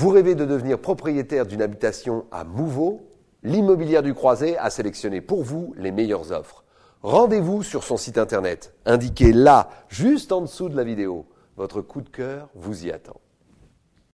Vous rêvez de devenir propriétaire d'une habitation à Mouveau L'immobilière du Croisé a sélectionné pour vous les meilleures offres. Rendez-vous sur son site internet, indiqué là, juste en dessous de la vidéo. Votre coup de cœur vous y attend.